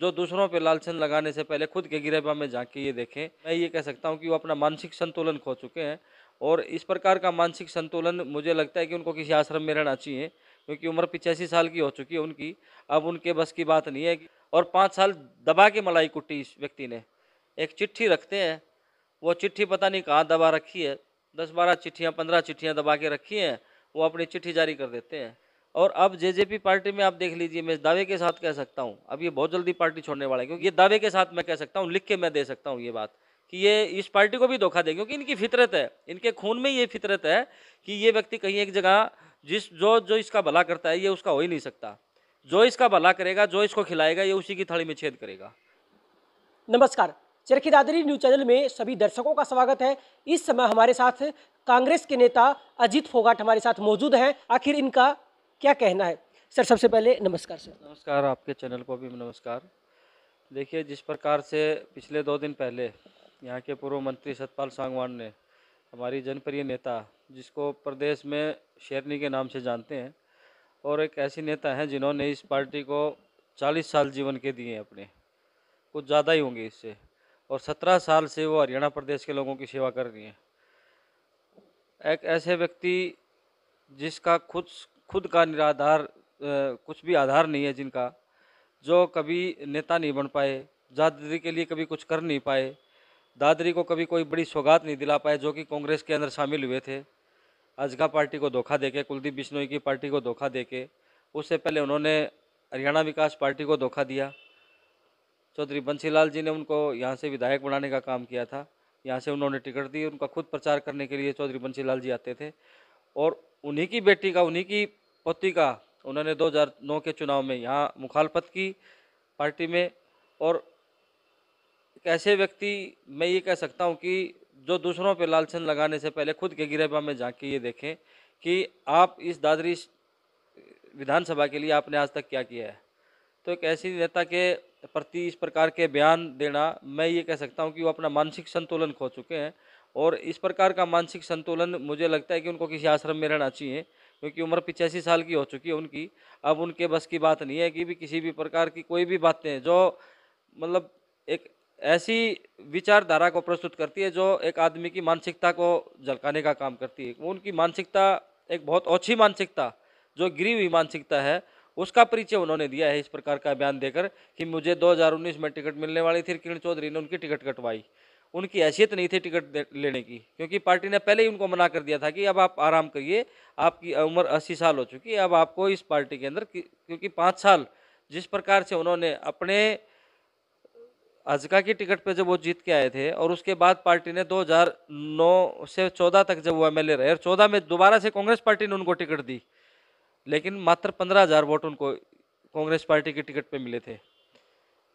जो दूसरों पर लालचन लगाने से पहले खुद के गिरेबा में जाके ये देखें मैं ये कह सकता हूँ कि वो अपना मानसिक संतुलन खो चुके हैं और इस प्रकार का मानसिक संतुलन मुझे लगता है कि उनको किसी आश्रम में रहना चाहिए क्योंकि उम्र पिचासी साल की हो चुकी है उनकी अब उनके बस की बात नहीं है और पाँच साल दबा के मलाई कुट्टी इस व्यक्ति ने एक चिट्ठी रखते हैं वो चिट्ठी पता नहीं कहाँ दबा रखी है दस बारह चिट्ठियाँ पंद्रह चिट्ठियाँ दबा के रखी हैं वो अपनी चिट्ठी जारी कर देते हैं और अब जेजेपी पार्टी में आप देख लीजिए मैं दावे के साथ कह सकता हूँ अब ये बहुत जल्दी पार्टी छोड़ने वाला है क्योंकि ये दावे के साथ मैं कह सकता हूँ लिख के मैं दे सकता हूँ ये बात कि ये इस पार्टी को भी धोखा दे क्योंकि इनकी फितरत है इनके खून में ये फितरत है कि ये व्यक्ति कहीं एक जगह जिस जो जो इसका भला करता है ये उसका हो ही नहीं सकता जो इसका भला करेगा जो इसको खिलाएगा ये उसी की थाली में छेद करेगा नमस्कार चरखी दादरी न्यूज चैनल में सभी दर्शकों का स्वागत है इस समय हमारे साथ कांग्रेस के नेता अजीत फोगाट हमारे साथ मौजूद हैं आखिर इनका क्या कहना है सर सबसे पहले नमस्कार सर नमस्कार आपके चैनल को भी नमस्कार देखिए जिस प्रकार से पिछले दो दिन पहले यहाँ के पूर्व मंत्री सतपाल सांगवान ने हमारी जनप्रिय नेता जिसको प्रदेश में शेरनी के नाम से जानते हैं और एक ऐसी नेता हैं जिन्होंने इस पार्टी को 40 साल जीवन के दिए हैं अपने कुछ ज़्यादा ही होंगे इससे और 17 साल से वो हरियाणा प्रदेश के लोगों की सेवा कर रही हैं एक ऐसे व्यक्ति जिसका खुद खुद का निराधार कुछ भी आधार नहीं है जिनका जो कभी नेता नहीं बन पाए दादरी के लिए कभी कुछ कर नहीं पाए दादरी को कभी कोई बड़ी सौगात नहीं दिला पाए जो कि कांग्रेस के अंदर शामिल हुए थे अजगा पार्टी को धोखा देके कुलदीप बिश्नोई की पार्टी को धोखा देके उससे पहले उन्होंने हरियाणा विकास पार्टी को धोखा दिया चौधरी बंसी जी ने उनको यहाँ से विधायक बनाने का काम किया था यहाँ से उन्होंने टिकट दी उनका खुद प्रचार करने के लिए चौधरी बंसी जी आते थे और उन्हीं की बेटी का उन्हीं की का उन्होंने 2009 के चुनाव में यहाँ मुखालपत की पार्टी में और कैसे ऐसे व्यक्ति मैं ये कह सकता हूँ कि जो दूसरों पे लालचन लगाने से पहले खुद के गिरेबा में जाके ये देखें कि आप इस दादरी विधानसभा के लिए आपने आज तक क्या किया है तो एक ऐसी नेता के प्रति इस प्रकार के बयान देना मैं ये कह सकता हूँ कि वो अपना मानसिक संतुलन खो चुके हैं और इस प्रकार का मानसिक संतुलन मुझे लगता है कि उनको किसी आश्रम में रहना चाहिए क्योंकि उम्र पिचासी साल की हो चुकी है उनकी अब उनके बस की बात नहीं है कि भी किसी भी प्रकार की कोई भी बातें जो मतलब एक ऐसी विचारधारा को प्रस्तुत करती है जो एक आदमी की मानसिकता को झलकाने का काम करती है उनकी मानसिकता एक बहुत अच्छी मानसिकता जो गिरी हुई मानसिकता है उसका परिचय उन्होंने दिया है इस प्रकार का बयान देकर कि मुझे 2019 में टिकट मिलने वाली थी किरण चौधरी ने उनकी टिकट कटवाई उनकी हैसियत नहीं थी टिकट लेने की क्योंकि पार्टी ने पहले ही उनको मना कर दिया था कि अब आप आराम करिए आपकी उम्र अस्सी साल हो चुकी है अब आपको इस पार्टी के अंदर क्योंकि पाँच साल जिस प्रकार से उन्होंने अपने अजका की टिकट पे जब वो जीत के आए थे और उसके बाद पार्टी ने 2009 से 14 तक जब वो एम रहे और 14 में दोबारा से कांग्रेस पार्टी ने उनको टिकट दी लेकिन मात्र 15000 वोट उनको कांग्रेस पार्टी की टिकट पे मिले थे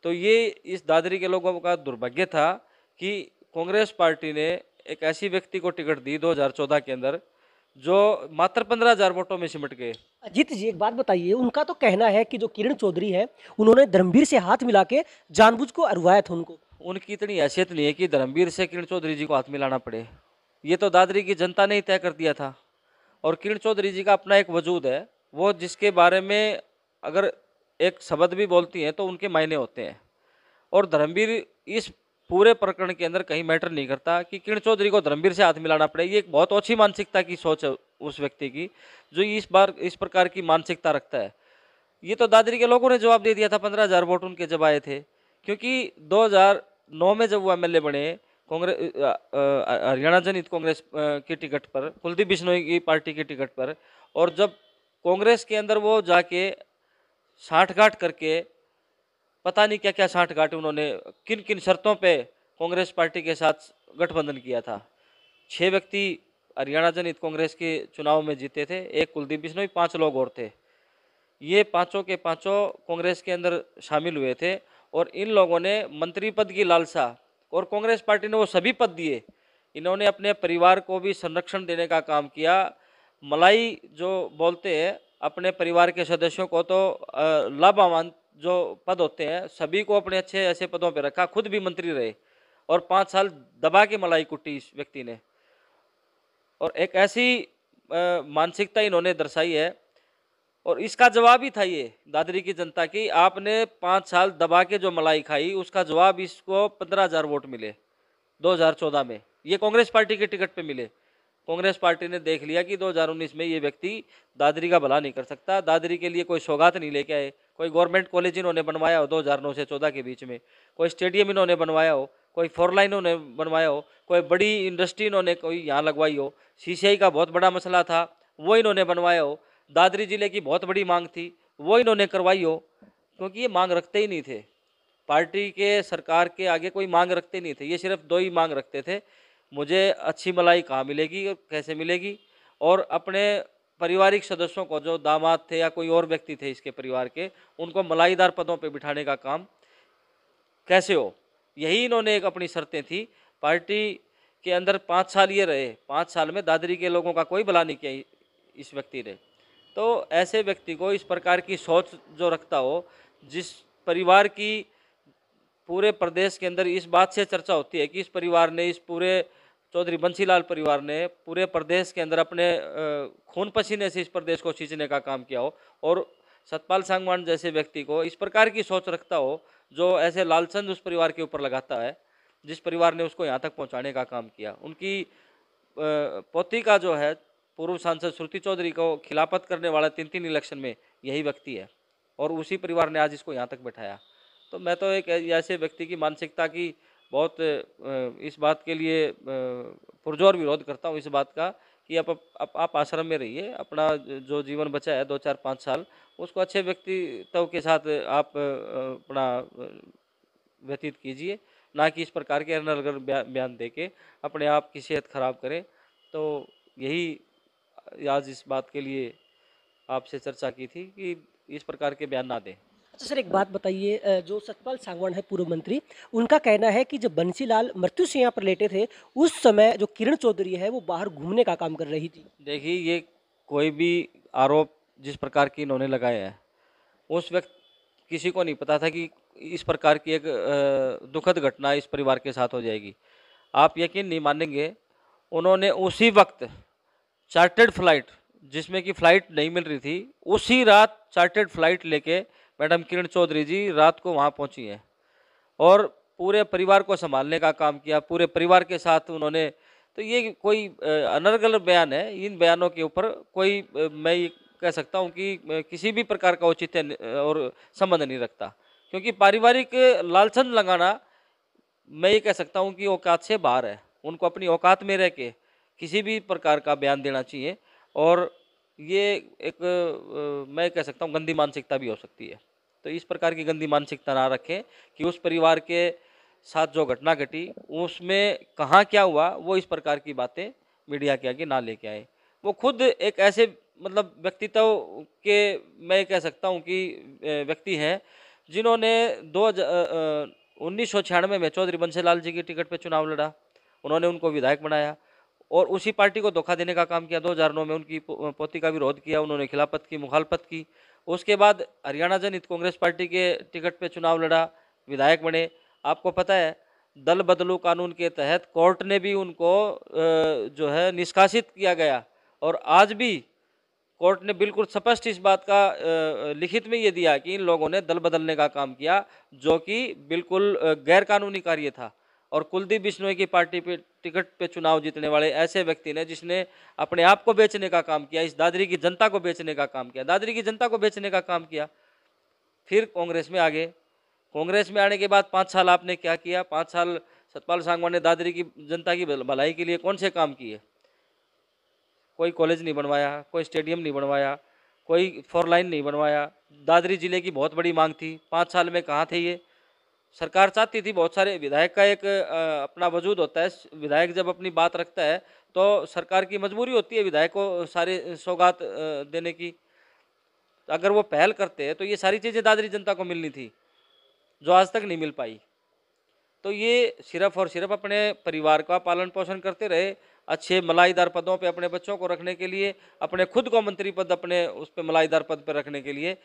तो ये इस दादरी के लोगों का दुर्भाग्य था कि कांग्रेस पार्टी ने एक ऐसी व्यक्ति को टिकट दी 2014 के अंदर जो मात्र पंद्रह हजार वोटों में सिमट गए अजीत जी एक बात बताइए उनका तो कहना है कि जो किरण चौधरी है उन्होंने धर्मवीर से हाथ मिला के जानबूझ को अरवाया था उनको उनकी इतनी हैसियत नहीं है कि धर्मवीर से किरण चौधरी जी को हाथ मिलाना पड़े ये तो दादरी की जनता ने ही तय कर दिया था और किरण चौधरी जी का अपना एक वजूद है वो जिसके बारे में अगर एक शब्द भी बोलती हैं तो उनके मायने होते हैं और धर्मवीर इस पूरे प्रकरण के अंदर कहीं मैटर नहीं करता कि किरण चौधरी को धर्मवीर से हाथ मिलाना पड़े ये एक बहुत अच्छी मानसिकता की सोच है उस व्यक्ति की जो इस बार इस प्रकार की मानसिकता रखता है ये तो दादरी के लोगों ने जवाब दे दिया था पंद्रह हज़ार वोट उनके जब आए थे क्योंकि 2009 में जब वो एमएलए बने कांग्रेस हरियाणा जनहित कांग्रेस की टिकट पर कुलदीप बिश्नोई की पार्टी की टिकट पर और जब कांग्रेस के अंदर वो जाके साठ करके पता नहीं क्या क्या साठ गांठ उन्होंने किन किन शर्तों पे कांग्रेस पार्टी के साथ गठबंधन किया था छः व्यक्ति हरियाणा जनहित कांग्रेस के चुनाव में जीते थे एक कुलदीप बिश्नोई पाँच लोग और थे ये पाँचों के पाँचों कांग्रेस के अंदर शामिल हुए थे और इन लोगों ने मंत्री पद की लालसा और कांग्रेस पार्टी ने वो सभी पद दिए इन्होंने अपने परिवार को भी संरक्षण देने का काम किया मलाई जो बोलते हैं अपने परिवार के सदस्यों को तो लाभान्वित जो पद होते हैं सभी को अपने अच्छे ऐसे पदों पर रखा खुद भी मंत्री रहे और पाँच साल दबा के मलाई कुटी इस व्यक्ति ने और एक ऐसी मानसिकता इन्होंने दर्शाई है और इसका जवाब ही था ये दादरी की जनता की आपने पाँच साल दबा के जो मलाई खाई उसका जवाब इसको पंद्रह हज़ार वोट मिले 2014 में ये कांग्रेस पार्टी के टिकट पे मिले कांग्रेस पार्टी ने देख लिया कि 2019 में ये व्यक्ति दादरी का भला नहीं कर सकता दादरी के लिए कोई सौगात नहीं लेके आए कोई गवर्नमेंट कॉलेज इन्होंने बनवाया हो नौ से चौदह के बीच में कोई स्टेडियम इन्होंने बनवाया हो कोई फोर लाइन इन्होंने बनवाया हो कोई बड़ी इंडस्ट्री इन्होंने कोई यहाँ लगवाई हो सी का बहुत बड़ा मसला था वो इन्होंने बनवाया हो दादरी जिले की बहुत बड़ी मांग थी वो इन्होंने करवाई हो क्योंकि ये मांग रखते ही नहीं थे पार्टी के सरकार के आगे कोई मांग रखते नहीं थे ये सिर्फ दो ही मांग रखते थे मुझे अच्छी मलाई कहाँ मिलेगी और कैसे मिलेगी और अपने पारिवारिक सदस्यों को जो दामाद थे या कोई और व्यक्ति थे इसके परिवार के उनको मलाईदार पदों पर बिठाने का काम कैसे हो यही इन्होंने एक अपनी शर्तें थी पार्टी के अंदर पाँच साल ये रहे पाँच साल में दादरी के लोगों का कोई भला नहीं किया इस व्यक्ति ने तो ऐसे व्यक्ति को इस प्रकार की सोच जो रखता हो जिस परिवार की पूरे प्रदेश के अंदर इस बात से चर्चा होती है कि इस परिवार ने इस पूरे चौधरी बंसीलाल परिवार ने पूरे प्रदेश के अंदर अपने खून पसीने से इस प्रदेश को सींचने का काम किया हो और सतपाल सांगवान जैसे व्यक्ति को इस प्रकार की सोच रखता हो जो ऐसे लालचंद उस परिवार के ऊपर लगाता है जिस परिवार ने उसको यहाँ तक पहुँचाने का काम किया उनकी पोती का जो है पूर्व सांसद श्रुति चौधरी को खिलाफत करने वाला तीन तीन इलेक्शन में यही व्यक्ति है और उसी परिवार ने आज इसको यहाँ तक बैठाया तो मैं तो एक ऐसे व्यक्ति की मानसिकता की बहुत इस बात के लिए पुरजोर विरोध करता हूँ इस बात का कि आप आप, आप आश्रम में रहिए अपना जो जीवन बचा है दो चार पाँच साल उसको अच्छे व्यक्तित्व के साथ आप अपना व्यतीत कीजिए ना कि इस प्रकार के अनर्गल बयान दे के अपने आप की सेहत खराब करें तो यही आज इस बात के लिए आपसे चर्चा की थी कि इस प्रकार के बयान ना दें अच्छा सर एक बात बताइए जो सतपाल सांगवान है पूर्व मंत्री उनका कहना है कि जब बंसीलाल मृत्यु से यहाँ पर लेटे थे उस समय जो किरण चौधरी है वो बाहर घूमने का काम कर रही थी देखिए ये कोई भी आरोप जिस प्रकार की इन्होंने लगाए हैं उस वक्त किसी को नहीं पता था कि इस प्रकार की एक दुखद घटना इस परिवार के साथ हो जाएगी आप यकीन नहीं मानेंगे उन्होंने उसी वक्त चार्टर्ड फ्लाइट जिसमें कि फ़्लाइट नहीं मिल रही थी उसी रात चार्टर्ड फ्लाइट लेके मैडम किरण चौधरी जी रात को वहाँ पहुँची हैं और पूरे परिवार को संभालने का काम किया पूरे परिवार के साथ उन्होंने तो ये कोई अनर्गल बयान है इन बयानों के ऊपर कोई मैं ये कह सकता हूँ कि किसी भी प्रकार का औचित्य और संबंध नहीं रखता क्योंकि पारिवारिक लालचन लगाना मैं ये कह सकता हूँ कि औकात से बाहर है उनको अपनी औकात में रह के किसी भी प्रकार का बयान देना चाहिए और ये एक मैं कह सकता हूँ गंदी मानसिकता भी हो सकती है तो इस प्रकार की गंदी मानसिकता ना रखें कि उस परिवार के साथ जो घटना घटी उसमें कहाँ क्या हुआ वो इस प्रकार की बातें मीडिया के आगे ना लेके आए वो खुद एक ऐसे मतलब व्यक्तित्व के मैं कह सकता हूँ कि व्यक्ति हैं जिन्होंने दो उन्नीस में चौधरी बंसीलाल जी की टिकट पर चुनाव लड़ा उन्होंने उनको विधायक बनाया और उसी पार्टी को धोखा देने का काम किया 2009 में उनकी पोती का विरोध किया उन्होंने खिलाफत की मुखालपत की उसके बाद हरियाणा जनहित कांग्रेस पार्टी के टिकट पर चुनाव लड़ा विधायक बने आपको पता है दल बदलू कानून के तहत कोर्ट ने भी उनको जो है निष्कासित किया गया और आज भी कोर्ट ने बिल्कुल स्पष्ट इस बात का लिखित में ये दिया कि इन लोगों ने दल बदलने का काम किया जो कि बिल्कुल गैरकानूनी कार्य था और कुलदीप बिश्नोई की पार्टी पे टिकट पे चुनाव जीतने वाले ऐसे व्यक्ति ने जिसने अपने आप को बेचने का काम किया इस दादरी की जनता को बेचने का काम किया दादरी की जनता को बेचने का काम किया फिर कांग्रेस में आ गए कांग्रेस में आने के बाद पाँच साल आपने क्या किया पाँच साल सतपाल सांगवान ने दादरी की जनता की भलाई के लिए कौन से काम किए कोई कॉलेज नहीं बनवाया कोई स्टेडियम नहीं बनवाया कोई फोर लाइन नहीं बनवाया दादरी ज़िले की बहुत बड़ी मांग थी पाँच साल में कहाँ थे ये सरकार चाहती थी बहुत सारे विधायक का एक अपना वजूद होता है विधायक जब अपनी बात रखता है तो सरकार की मजबूरी होती है विधायक को सारे सौगात देने की अगर वो पहल करते हैं तो ये सारी चीज़ें दादरी जनता को मिलनी थी जो आज तक नहीं मिल पाई तो ये सिर्फ और सिर्फ अपने परिवार का पालन पोषण करते रहे अच्छे मलाईदार पदों पे अपने बच्चों को रखने के लिए अपने खुद को मंत्री पद अपने उस पर मलाईदार पद पर रखने के लिए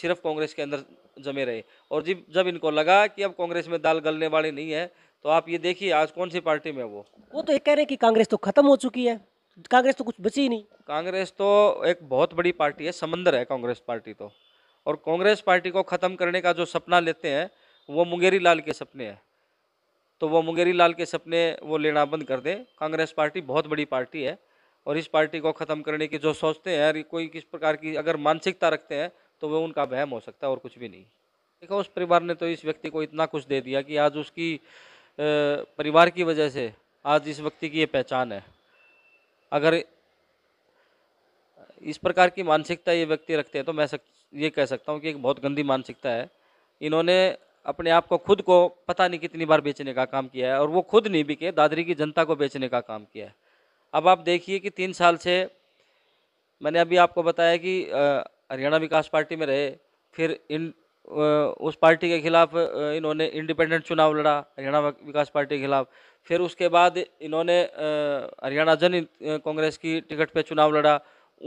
सिर्फ कांग्रेस के अंदर जमे रहे और जब जब इनको लगा कि अब कांग्रेस में दाल गलने वाली नहीं है तो आप ये देखिए आज कौन सी पार्टी में वो वो तो एक कह रहे कि कांग्रेस तो खत्म हो चुकी है कांग्रेस तो कुछ बची ही नहीं कांग्रेस तो एक बहुत बड़ी पार्टी है समंदर है कांग्रेस पार्टी तो और कांग्रेस पार्टी को ख़त्म करने का जो सपना लेते हैं वो मुंगेरी लाल के सपने हैं तो वो मुंगेरी लाल के सपने वो लेना बंद कर दें कांग्रेस पार्टी बहुत बड़ी पार्टी है और इस पार्टी को ख़त्म करने की जो सोचते हैं यार कोई किस प्रकार की अगर मानसिकता रखते हैं तो वह उनका वहम हो सकता है और कुछ भी नहीं देखो उस परिवार ने तो इस व्यक्ति को इतना कुछ दे दिया कि आज उसकी परिवार की वजह से आज इस व्यक्ति की ये पहचान है अगर इस प्रकार की मानसिकता ये व्यक्ति रखते हैं तो मैं सक ये कह सकता हूँ कि एक बहुत गंदी मानसिकता है इन्होंने अपने आप को खुद को पता नहीं कितनी बार बेचने का काम किया है और वो खुद नहीं बिके दादरी की जनता को बेचने का काम किया है अब आप देखिए कि तीन साल से मैंने अभी आपको बताया कि हरियाणा विकास पार्टी में रहे फिर इन उस पार्टी के खिलाफ इन्होंने इंडिपेंडेंट चुनाव लड़ा हरियाणा विकास पार्टी के खिलाफ फिर उसके बाद इन्होंने हरियाणा जन कांग्रेस की टिकट पे चुनाव लड़ा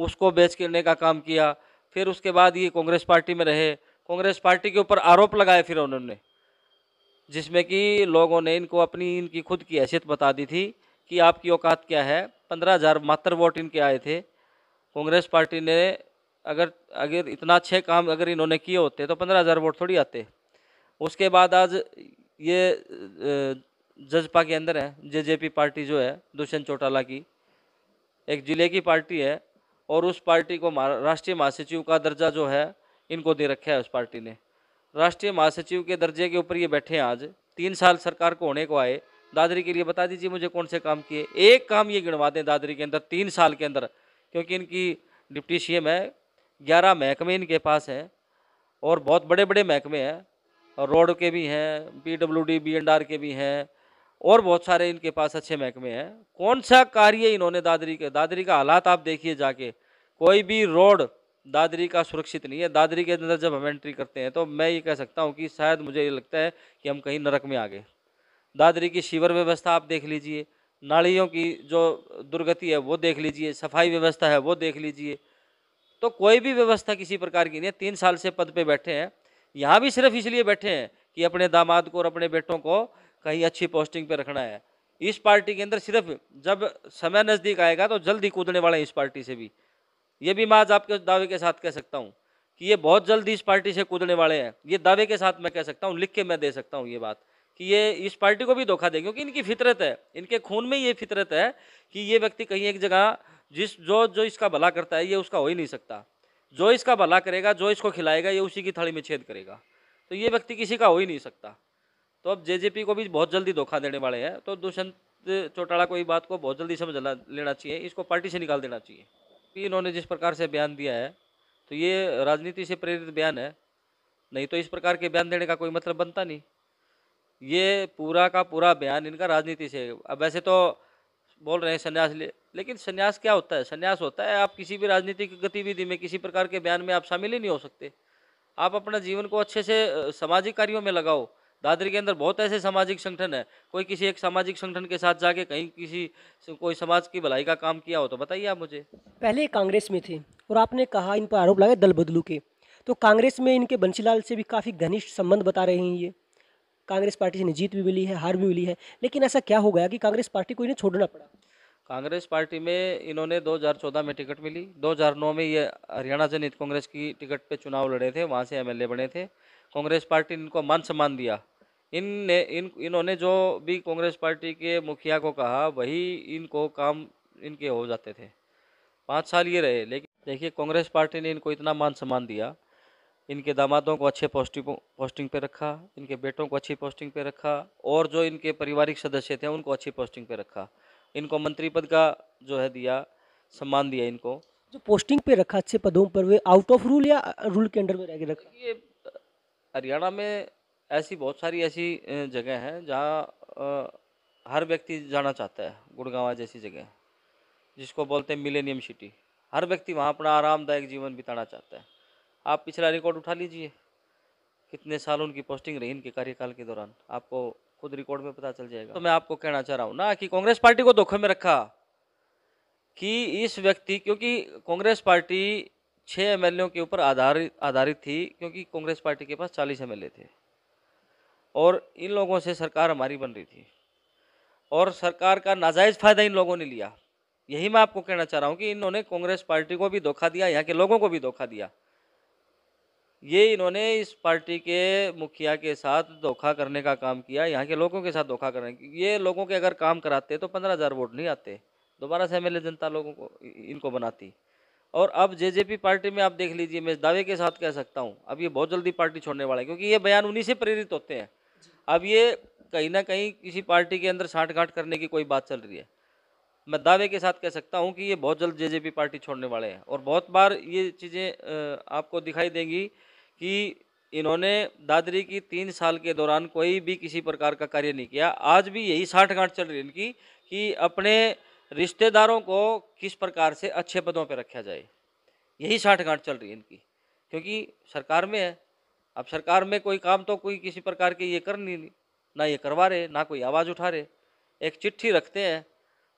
उसको बेच करने का काम किया फिर उसके बाद ये कांग्रेस पार्टी में रहे कांग्रेस पार्टी के ऊपर आरोप लगाए फिर उन्होंने जिसमें कि लोगों ने इनको अपनी इनकी खुद की हैसियत बता दी थी कि आपकी औकात क्या है पंद्रह हज़ार मात्र वोट इनके आए थे कांग्रेस पार्टी ने अगर अगर इतना अच्छे काम अगर इन्होंने किए होते तो पंद्रह हज़ार वोट थोड़ी आते उसके बाद आज ये जजपा के अंदर है जेजेपी पार्टी जो है दुष्यंत चौटाला की एक ज़िले की पार्टी है और उस पार्टी को राष्ट्रीय महासचिव का दर्जा जो है इनको दे रखा है उस पार्टी ने राष्ट्रीय महासचिव के दर्जे के ऊपर ये बैठे हैं आज तीन साल सरकार को होने को आए दादरी के लिए बता दीजिए मुझे कौन से काम किए एक काम ये गिनवा दें दादरी के अंदर तीन साल के अंदर क्योंकि इनकी डिप्टी सी है ग्यारह महकमे इनके पास हैं और बहुत बड़े बड़े महकमे हैं रोड के भी हैं P W D B and R के भी हैं और बहुत सारे इनके पास अच्छे महकमे हैं कौन सा कार्य इन्होंने दादरी के दादरी का हालात आप देखिए जाके कोई भी रोड दादरी का सुरक्षित नहीं है दादरी के अंदर जब हम एंट्री करते हैं तो मैं ये कह सकता हूँ कि शायद मुझे ये लगता है कि हम कहीं नरक में आ गए दादरी की शिविर व्यवस्था आप देख लीजिए नालियों की जो दुर्गति है वो देख लीजिए सफाई व्यवस्था है वो देख लीजिए तो कोई भी व्यवस्था किसी प्रकार की नहीं है तीन साल से पद पर बैठे हैं यहाँ भी सिर्फ इसलिए बैठे हैं कि अपने दामाद को और अपने बेटों को कहीं अच्छी पोस्टिंग पर रखना है इस पार्टी के अंदर सिर्फ जब समय नज़दीक आएगा तो जल्दी कूदने वाला है इस पार्टी से भी ये भी मैं आज आपके दावे के साथ कह सकता हूँ कि ये बहुत जल्दी इस पार्टी से कूदने वाले हैं ये दावे के साथ मैं कह सकता हूँ लिख के मैं दे सकता हूँ ये बात कि ये इस पार्टी को भी धोखा दे क्योंकि इनकी फितरत है इनके खून में ये फितरत है कि ये व्यक्ति कहीं एक जगह जिस जो जो इसका भला करता है ये उसका हो ही नहीं सकता जो इसका भला करेगा जो इसको खिलाएगा ये उसी की थाली में छेद करेगा तो ये व्यक्ति किसी का हो ही नहीं सकता तो अब जेजेपी को भी बहुत जल्दी धोखा देने वाले हैं तो दुष्यंत चौटाला को बात को बहुत जल्दी समझ लेना चाहिए इसको पार्टी से निकाल देना चाहिए पी इन्होंने जिस प्रकार से बयान दिया है तो ये राजनीति से प्रेरित बयान है नहीं तो इस प्रकार के बयान देने का कोई मतलब बनता नहीं ये पूरा का पूरा बयान इनका राजनीति से अब वैसे तो बोल रहे हैं संन्यास ले लेकिन संन्यास क्या होता है संन्यास होता है आप किसी भी राजनीतिक गतिविधि में किसी प्रकार के बयान में आप शामिल ही नहीं हो सकते आप अपना जीवन को अच्छे से सामाजिक कार्यों में लगाओ दादरी के अंदर बहुत ऐसे सामाजिक संगठन है कोई किसी एक सामाजिक संगठन के साथ जाके कहीं किसी कोई समाज की भलाई का काम किया हो तो बताइए आप मुझे पहले कांग्रेस में थे और आपने कहा इन पर आरोप लगाए दल बदलू के तो कांग्रेस में इनके बंसीलाल से भी काफ़ी घनिष्ठ संबंध बता रहे हैं ये कांग्रेस पार्टी से जीत भी मिली है हार भी मिली है लेकिन ऐसा क्या हो गया कि कांग्रेस पार्टी को इन्हें छोड़ना पड़ा कांग्रेस पार्टी में इन्होंने 2014 में टिकट मिली 2009 में ये हरियाणा जनहित कांग्रेस की टिकट पे चुनाव लड़े थे वहाँ से एमएलए बने थे कांग्रेस पार्टी ने इनको मान सम्मान दिया इन इन इन्होंने जो भी कांग्रेस पार्टी के मुखिया को कहा वही इनको काम इनके हो जाते थे पाँच साल ये रहे लेकिन देखिए कांग्रेस पार्टी ने इनको इतना मान सम्मान दिया इनके दामादों को अच्छे पोस्टिंग पोस्टिंग पे रखा इनके बेटों को अच्छी पोस्टिंग पे रखा और जो इनके पारिवारिक सदस्य थे उनको अच्छी पोस्टिंग पे रखा इनको मंत्री पद का जो है दिया सम्मान दिया इनको जो पोस्टिंग पे रखा अच्छे पदों पर वे आउट ऑफ रूल या रूल के अंडर में रह के रखा ये हरियाणा में ऐसी बहुत सारी ऐसी जगह हैं जहाँ हर व्यक्ति जाना चाहता है गुड़गावा जैसी जगह जिसको बोलते हैं मिलेनियम सिटी हर व्यक्ति वहाँ अपना आरामदायक जीवन बिताना चाहता है आप पिछला रिकॉर्ड उठा लीजिए कितने साल उनकी पोस्टिंग रही इनके कार्यकाल के दौरान आपको खुद रिकॉर्ड में पता चल जाएगा तो मैं आपको कहना चाह रहा हूँ ना कि कांग्रेस पार्टी को धोखे में रखा कि इस व्यक्ति क्योंकि कांग्रेस पार्टी छः एम के ऊपर आधारित आधारित थी क्योंकि कांग्रेस पार्टी के पास चालीस एम थे और इन लोगों से सरकार हमारी बन रही थी और सरकार का नाजायज़ फ़ायदा इन लोगों ने लिया यही मैं आपको कहना चाह रहा हूँ कि इन्होंने कांग्रेस पार्टी को भी धोखा दिया यहाँ के लोगों को भी धोखा दिया ये इन्होंने इस पार्टी के मुखिया के साथ धोखा करने का काम किया यहाँ के लोगों के साथ धोखा करने ये लोगों के अगर काम कराते तो पंद्रह हज़ार वोट नहीं आते दोबारा से एम जनता लोगों को इनको बनाती और अब जेजेपी पार्टी में आप देख लीजिए मैं दावे के साथ कह सकता हूँ अब ये बहुत जल्दी पार्टी छोड़ने वाला है क्योंकि ये बयान उन्हीं से प्रेरित होते हैं अब ये कहीं ना कहीं किसी पार्टी के अंदर गांठ करने की कोई बात चल रही है मैं दावे के साथ कह सकता हूँ कि ये बहुत जल्द जे पार्टी छोड़ने वाले हैं और बहुत बार ये चीज़ें आपको दिखाई देंगी कि इन्होंने दादरी की तीन साल के दौरान कोई भी किसी प्रकार का कार्य नहीं किया आज भी यही साठ गांठ चल रही है इनकी कि अपने रिश्तेदारों को किस प्रकार से अच्छे पदों पर रखा जाए यही गांठ चल रही है इनकी क्योंकि सरकार में है अब सरकार में कोई काम तो कोई किसी प्रकार के ये कर नहीं ना ये करवा रहे ना कोई आवाज़ उठा रहे एक चिट्ठी रखते हैं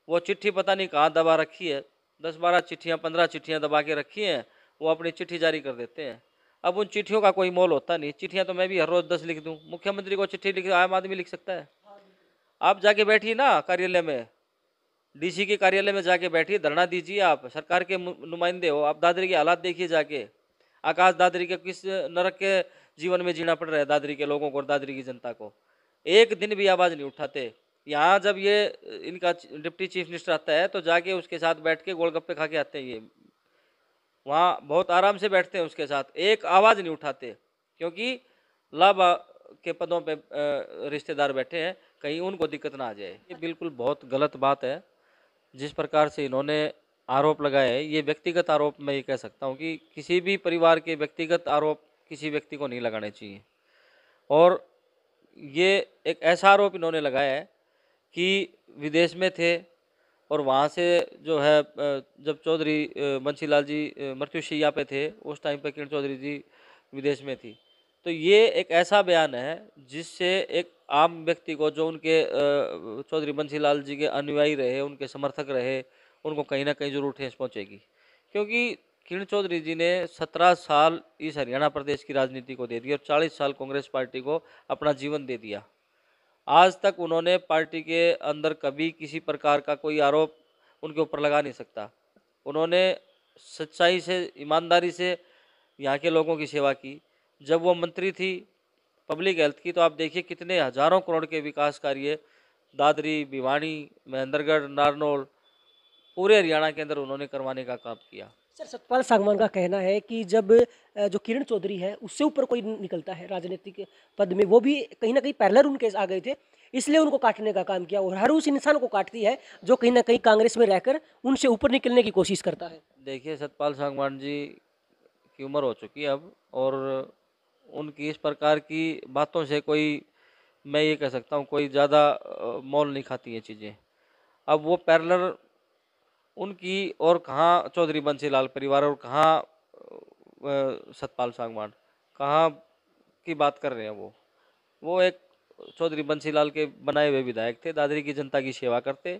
वो चिट्ठी पता नहीं कहाँ दबा रखी है दस बारह चिट्ठियाँ पंद्रह चिट्ठियाँ दबा के रखी हैं वो अपनी चिट्ठी जारी कर देते हैं अब उन चिट्ठियों का कोई मोल होता नहीं चिट्ठियाँ तो मैं भी हर रोज़ दस लिख दूँ मुख्यमंत्री को चिट्ठी लिख आम आदमी लिख सकता है आप जाके बैठिए ना कार्यालय में डीसी के कार्यालय में जाके बैठिए धरना दीजिए आप सरकार के नुमाइंदे हो आप दादरी के हालात देखिए जाके आकाश दादरी के किस नरक के जीवन में जीना पड़ रहा है दादरी के लोगों को और दादरी की जनता को एक दिन भी आवाज़ नहीं उठाते यहाँ जब ये इनका डिप्टी चीफ मिनिस्टर आता है तो जाके उसके साथ बैठ के गोलगप्पे खा के आते हैं ये वहाँ बहुत आराम से बैठते हैं उसके साथ एक आवाज़ नहीं उठाते क्योंकि लब के पदों पे रिश्तेदार बैठे हैं कहीं उनको दिक्कत ना आ जाए ये बिल्कुल बहुत गलत बात है जिस प्रकार से इन्होंने आरोप लगाए ये व्यक्तिगत आरोप मैं ये कह सकता हूँ कि किसी भी परिवार के व्यक्तिगत आरोप किसी व्यक्ति को नहीं लगाने चाहिए और ये एक ऐसा आरोप इन्होंने लगाया है कि विदेश में थे और वहाँ से जो है जब चौधरी बंशीलाल जी मृत्युशैया पे थे उस टाइम पे किरण चौधरी जी विदेश में थी तो ये एक ऐसा बयान है जिससे एक आम व्यक्ति को जो उनके चौधरी बंशीलाल जी के अनुयायी रहे उनके समर्थक रहे उनको कहीं ना कहीं जरूर ठेस पहुँचेगी क्योंकि किरण चौधरी जी ने 17 साल इस हरियाणा प्रदेश की राजनीति को दे दिया और 40 साल कांग्रेस पार्टी को अपना जीवन दे दिया आज तक उन्होंने पार्टी के अंदर कभी किसी प्रकार का कोई आरोप उनके ऊपर लगा नहीं सकता उन्होंने सच्चाई से ईमानदारी से यहाँ के लोगों की सेवा की जब वो मंत्री थी पब्लिक हेल्थ की तो आप देखिए कितने हजारों करोड़ के विकास कार्य दादरी भिवानी महेंद्रगढ़ नारनौल पूरे हरियाणा के अंदर उन्होंने करवाने का काम किया सर सतपाल सांगवान का कहना है कि जब जो किरण चौधरी है उससे ऊपर कोई निकलता है राजनीतिक पद में वो भी कहीं ना कहीं पैरलर उनके आ गए थे इसलिए उनको काटने का काम किया और हर उस इंसान को काटती है जो कहीं ना कहीं कांग्रेस में रहकर उनसे ऊपर निकलने की कोशिश करता है देखिए सतपाल सांगवान जी की उम्र हो चुकी है अब और उनकी इस प्रकार की बातों से कोई मैं ये कह सकता हूँ कोई ज़्यादा मोल नहीं खाती ये चीज़ें अब वो पैरलर उनकी और कहाँ चौधरी बंसी लाल परिवार और कहाँ सतपाल सांगवान कहाँ की बात कर रहे हैं वो वो एक चौधरी बंसी लाल के बनाए हुए विधायक थे दादरी की जनता की सेवा करते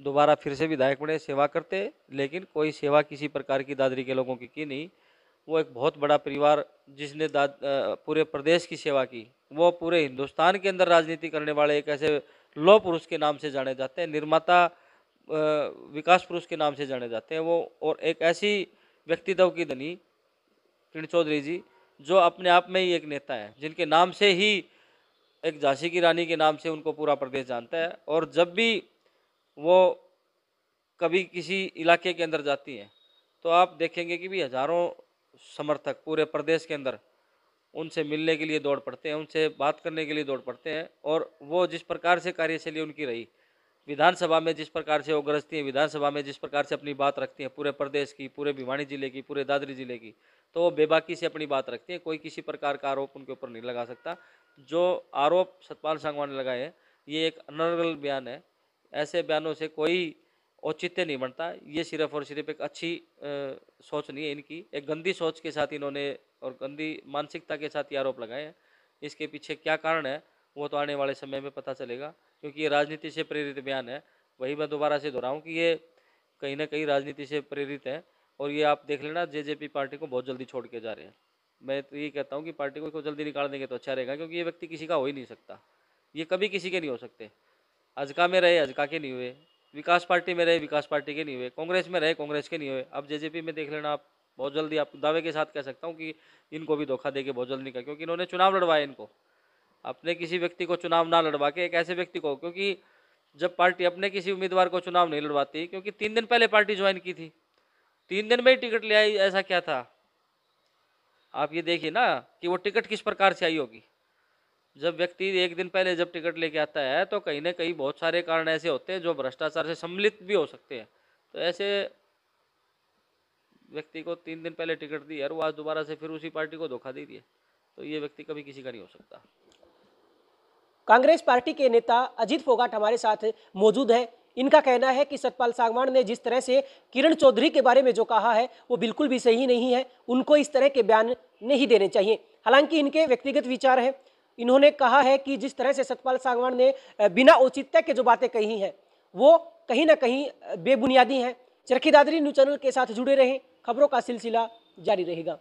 दोबारा फिर से विधायक बने सेवा करते लेकिन कोई सेवा किसी प्रकार की दादरी के लोगों की की नहीं वो एक बहुत बड़ा परिवार जिसने दाद पूरे प्रदेश की सेवा की वो पूरे हिंदुस्तान के अंदर राजनीति करने वाले एक ऐसे लौ पुरुष के नाम से जाने जाते हैं निर्माता विकास पुरुष के नाम से जाने जाते हैं वो और एक ऐसी व्यक्तित्व की धनी किरण चौधरी जी जो अपने आप में ही एक नेता है जिनके नाम से ही एक झांसी की रानी के नाम से उनको पूरा प्रदेश जानता है और जब भी वो कभी किसी इलाके के अंदर जाती हैं तो आप देखेंगे कि भी हज़ारों समर्थक पूरे प्रदेश के अंदर उनसे मिलने के लिए दौड़ पड़ते हैं उनसे बात करने के लिए दौड़ पड़ते हैं और वो जिस प्रकार से कार्यशैली उनकी रही विधानसभा में जिस प्रकार से वो गरजती हैं विधानसभा में जिस प्रकार से अपनी बात रखती हैं पूरे प्रदेश की पूरे भिवानी जिले की पूरे दादरी जिले की तो वो बेबाकी से अपनी बात रखती हैं कोई किसी प्रकार का आरोप उनके ऊपर नहीं लगा सकता जो आरोप सतपाल सांगवान ने लगाए हैं ये एक अनर्गल बयान है ऐसे बयानों से कोई औचित्य नहीं बनता ये सिर्फ और सिर्फ एक अच्छी आ, सोच नहीं है इनकी एक गंदी सोच के साथ इन्होंने और गंदी मानसिकता के साथ ये आरोप लगाए हैं इसके पीछे क्या कारण है वो तो आने वाले समय में पता चलेगा क्योंकि ये राजनीति से प्रेरित बयान है वही मैं दोबारा से दोहराऊँ कि ये कहीं ना कहीं राजनीति से प्रेरित है और ये आप देख लेना जे पार्टी को बहुत जल्दी छोड़ के जा रहे हैं मैं तो ये कहता हूँ कि पार्टी को इसको जल्दी निकाल देंगे तो अच्छा रहेगा क्योंकि ये व्यक्ति किसी का हो ही नहीं सकता ये कभी किसी के नहीं हो सकते अजका में रहे अजका के नहीं हुए विकास पार्टी में रहे विकास पार्टी के नहीं हुए कांग्रेस में रहे कांग्रेस के नहीं हुए अब जे में देख लेना आप बहुत जल्दी आप दावे के साथ कह सकता हूँ कि इनको भी धोखा दे बहुत जल्दी निकल क्योंकि इन्होंने चुनाव लड़वाया इनको अपने किसी व्यक्ति को चुनाव ना लड़वा के एक ऐसे व्यक्ति को क्योंकि जब पार्टी अपने किसी उम्मीदवार को चुनाव नहीं लड़वाती क्योंकि तीन दिन पहले पार्टी ज्वाइन की थी तीन दिन में ही टिकट ले आई ऐसा क्या था आप ये देखिए ना कि वो टिकट किस प्रकार से आई होगी जब व्यक्ति एक दिन पहले जब टिकट लेके आता है तो कहीं ना कहीं बहुत सारे कारण ऐसे होते हैं जो भ्रष्टाचार से सम्मिलित भी हो सकते हैं तो ऐसे व्यक्ति को तीन दिन पहले टिकट दी और वो आज दोबारा से फिर उसी पार्टी को धोखा दे दिए तो ये व्यक्ति कभी किसी का नहीं हो सकता कांग्रेस पार्टी के नेता अजीत फोगाट हमारे साथ मौजूद है इनका कहना है कि सतपाल सांगवान ने जिस तरह से किरण चौधरी के बारे में जो कहा है वो बिल्कुल भी सही नहीं है उनको इस तरह के बयान नहीं देने चाहिए हालांकि इनके व्यक्तिगत विचार हैं इन्होंने कहा है कि जिस तरह से सतपाल सांगवान ने बिना औचित्य के जो बातें कही हैं वो कहीं ना कहीं बेबुनियादी हैं चरखी दादरी न्यूज चैनल के साथ जुड़े रहें खबरों का सिलसिला जारी रहेगा